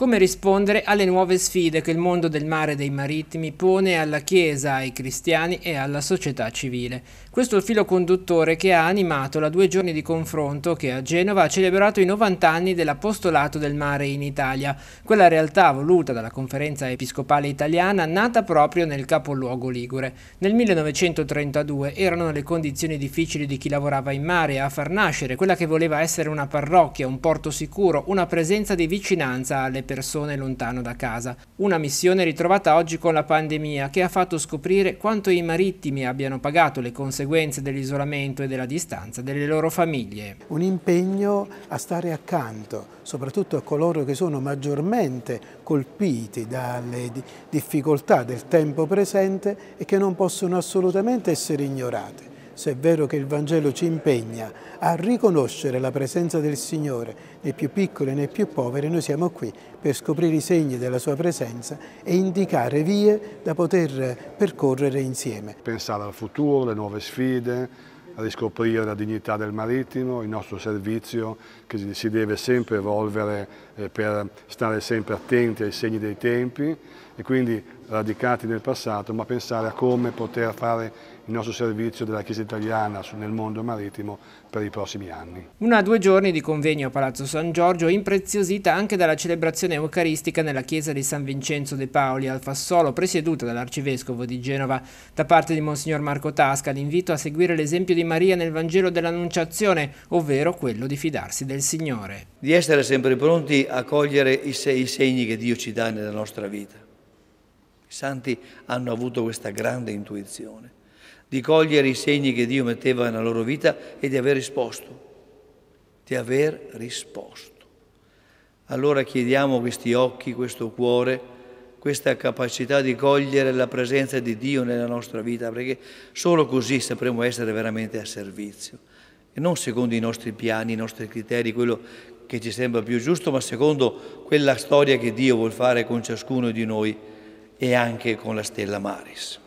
come rispondere alle nuove sfide che il mondo del mare e dei marittimi pone alla Chiesa, ai cristiani e alla società civile. Questo è il filo conduttore che ha animato la due giorni di confronto che a Genova ha celebrato i 90 anni dell'apostolato del mare in Italia, quella realtà voluta dalla conferenza episcopale italiana nata proprio nel capoluogo Ligure. Nel 1932 erano le condizioni difficili di chi lavorava in mare a far nascere quella che voleva essere una parrocchia, un porto sicuro, una presenza di vicinanza alle persone persone lontano da casa. Una missione ritrovata oggi con la pandemia che ha fatto scoprire quanto i marittimi abbiano pagato le conseguenze dell'isolamento e della distanza delle loro famiglie. Un impegno a stare accanto, soprattutto a coloro che sono maggiormente colpiti dalle difficoltà del tempo presente e che non possono assolutamente essere ignorate se è vero che il Vangelo ci impegna a riconoscere la presenza del Signore nei più piccoli e nei più poveri, noi siamo qui per scoprire i segni della sua presenza e indicare vie da poter percorrere insieme. Pensare al futuro, alle nuove sfide, riscoprire la dignità del marittimo, il nostro servizio che si deve sempre evolvere eh, per stare sempre attenti ai segni dei tempi e quindi radicati nel passato, ma pensare a come poter fare il nostro servizio della Chiesa italiana nel mondo marittimo per i prossimi anni. Una a due giorni di convegno a Palazzo San Giorgio, impreziosita anche dalla celebrazione eucaristica nella Chiesa di San Vincenzo de Paoli al Fassolo, presieduta dall'Arcivescovo di Genova. Da parte di Monsignor Marco Tasca l'invito a seguire l'esempio di Maria nel Vangelo dell'Annunciazione, ovvero quello di fidarsi del Signore. Di essere sempre pronti a cogliere i segni che Dio ci dà nella nostra vita i santi hanno avuto questa grande intuizione di cogliere i segni che Dio metteva nella loro vita e di aver risposto. Di aver risposto. Allora chiediamo questi occhi, questo cuore, questa capacità di cogliere la presenza di Dio nella nostra vita, perché solo così sapremo essere veramente a servizio e non secondo i nostri piani, i nostri criteri, quello che ci sembra più giusto, ma secondo quella storia che Dio vuole fare con ciascuno di noi e anche con la stella Maris.